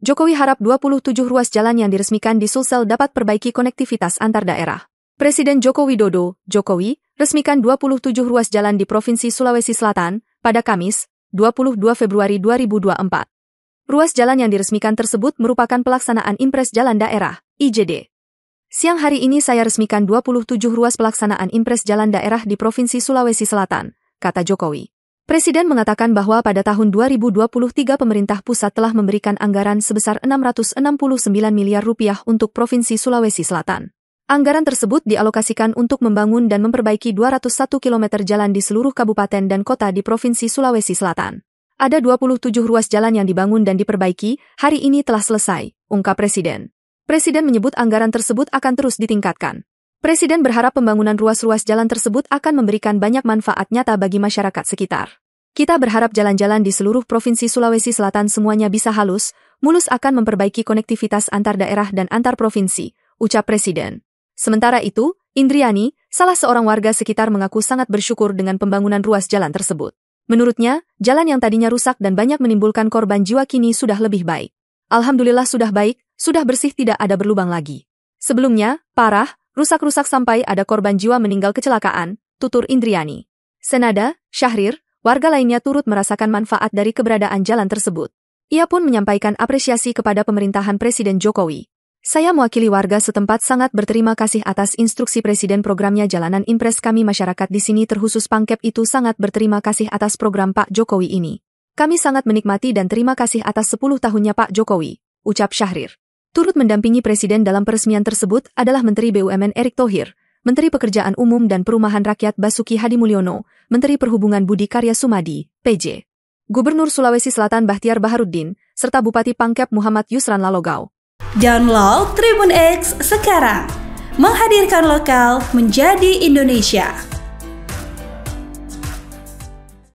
Jokowi harap 27 ruas jalan yang diresmikan di Sulsel dapat perbaiki konektivitas antar daerah. Presiden Joko Widodo, Jokowi, resmikan 27 ruas jalan di Provinsi Sulawesi Selatan pada Kamis, 22 Februari 2024. Ruas jalan yang diresmikan tersebut merupakan pelaksanaan Impres Jalan Daerah, IJD. Siang hari ini saya resmikan 27 ruas pelaksanaan Impres Jalan Daerah di Provinsi Sulawesi Selatan, kata Jokowi. Presiden mengatakan bahwa pada tahun 2023 pemerintah pusat telah memberikan anggaran sebesar 669 miliar rupiah untuk Provinsi Sulawesi Selatan. Anggaran tersebut dialokasikan untuk membangun dan memperbaiki 201 km jalan di seluruh kabupaten dan kota di Provinsi Sulawesi Selatan. Ada 27 ruas jalan yang dibangun dan diperbaiki, hari ini telah selesai, ungkap Presiden. Presiden menyebut anggaran tersebut akan terus ditingkatkan. Presiden berharap pembangunan ruas-ruas jalan tersebut akan memberikan banyak manfaat nyata bagi masyarakat sekitar. Kita berharap jalan-jalan di seluruh provinsi Sulawesi Selatan semuanya bisa halus, mulus akan memperbaiki konektivitas antar daerah dan antar provinsi, ucap Presiden. Sementara itu, Indriani, salah seorang warga sekitar mengaku sangat bersyukur dengan pembangunan ruas jalan tersebut. Menurutnya, jalan yang tadinya rusak dan banyak menimbulkan korban jiwa kini sudah lebih baik. Alhamdulillah sudah baik, sudah bersih tidak ada berlubang lagi. Sebelumnya, parah, rusak-rusak sampai ada korban jiwa meninggal kecelakaan, tutur Indriani. Senada, Syahrir, warga lainnya turut merasakan manfaat dari keberadaan jalan tersebut. Ia pun menyampaikan apresiasi kepada pemerintahan Presiden Jokowi. Saya mewakili warga setempat sangat berterima kasih atas instruksi Presiden programnya Jalanan Impres kami masyarakat di sini terkhusus Pangkep itu sangat berterima kasih atas program Pak Jokowi ini. Kami sangat menikmati dan terima kasih atas 10 tahunnya Pak Jokowi, ucap Syahrir. Turut mendampingi Presiden dalam peresmian tersebut adalah Menteri BUMN Erick Thohir, Menteri Pekerjaan Umum dan Perumahan Rakyat Basuki Hadi Mulyono, Menteri Perhubungan Budi Karya Sumadi, PJ. Gubernur Sulawesi Selatan Bahtiar Baharuddin, serta Bupati Pangkep Muhammad Yusran Lalogau. Download Tribun X sekarang, menghadirkan lokal menjadi Indonesia.